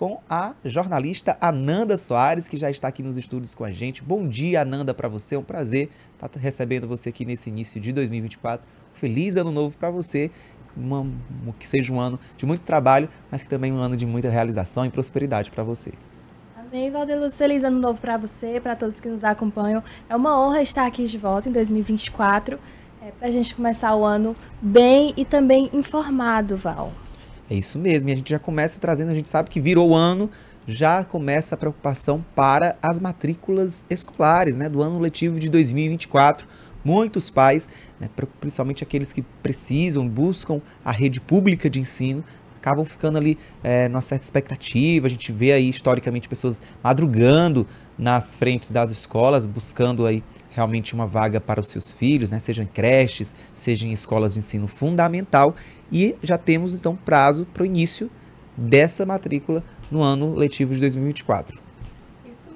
com a jornalista Ananda Soares, que já está aqui nos estúdios com a gente. Bom dia, Ananda, para você. É um prazer estar tá recebendo você aqui nesse início de 2024. Feliz ano novo para você. Uma, que seja um ano de muito trabalho, mas que também um ano de muita realização e prosperidade para você. Amém, Valdeluz. Feliz ano novo para você, para todos que nos acompanham. É uma honra estar aqui de volta em 2024, é, para a gente começar o ano bem e também informado, Val. É isso mesmo. E a gente já começa trazendo, a gente sabe que virou ano, já começa a preocupação para as matrículas escolares, né, do ano letivo de 2024. Muitos pais, né, principalmente aqueles que precisam, buscam a rede pública de ensino, acabam ficando ali é, numa certa expectativa. A gente vê aí historicamente pessoas madrugando nas frentes das escolas, buscando aí realmente uma vaga para os seus filhos, né? seja em creches, seja em escolas de ensino fundamental. E já temos então prazo para o início dessa matrícula no ano letivo de 2024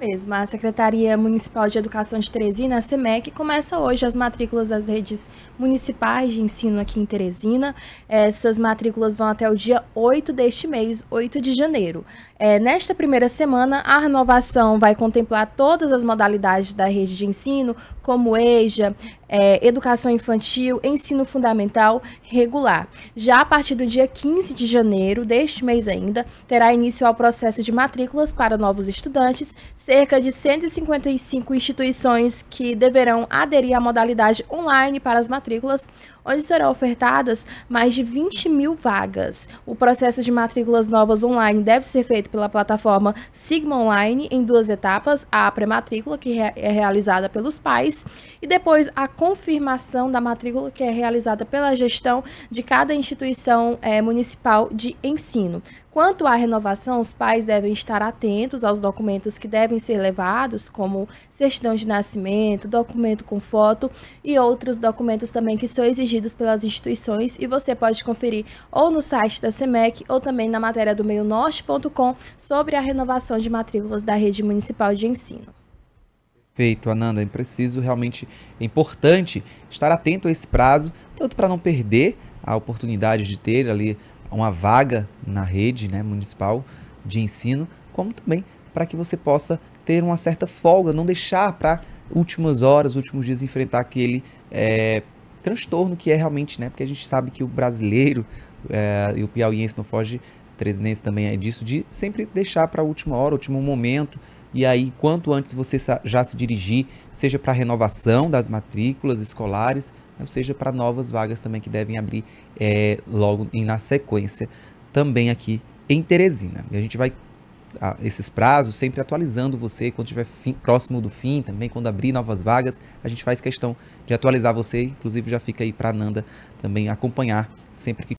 mesmo. A Secretaria Municipal de Educação de Teresina, a SEMEC, começa hoje as matrículas das redes municipais de ensino aqui em Teresina. Essas matrículas vão até o dia 8 deste mês, 8 de janeiro. É, nesta primeira semana, a renovação vai contemplar todas as modalidades da rede de ensino, como EJA, é, educação infantil, ensino fundamental regular. Já a partir do dia 15 de janeiro deste mês ainda, terá início ao processo de matrículas para novos estudantes, cerca de 155 instituições que deverão aderir à modalidade online para as matrículas, onde serão ofertadas mais de 20 mil vagas. O processo de matrículas novas online deve ser feito pela plataforma Sigma Online em duas etapas: a pré-matrícula, que é realizada pelos pais, e depois a confirmação da matrícula, que é realizada pela gestão de cada instituição é, municipal de ensino. Quanto à renovação, os pais devem estar atentos aos documentos que devem ser levados, como certidão de nascimento, documento com foto e outros documentos também que são exigidos pelas instituições e você pode conferir ou no site da SEMEC ou também na matéria do meionorte.com sobre a renovação de matrículas da rede municipal de ensino. Feito, Ananda, é preciso realmente, é importante estar atento a esse prazo, tanto para não perder a oportunidade de ter ali uma vaga na rede né, municipal de ensino, como também para que você possa ter uma certa folga, não deixar para últimas horas, últimos dias enfrentar aquele é, transtorno que é realmente, né? Porque a gente sabe que o brasileiro é, e o piauiense não foge, trezinense também é disso, de sempre deixar para a última hora, último momento. E aí, quanto antes você já se dirigir, seja para a renovação das matrículas escolares, ou seja, para novas vagas também que devem abrir é, logo em, na sequência, também aqui em Teresina. E a gente vai a, esses prazos sempre atualizando você quando estiver próximo do fim, também quando abrir novas vagas, a gente faz questão de atualizar você, inclusive já fica aí para a Nanda também acompanhar sempre que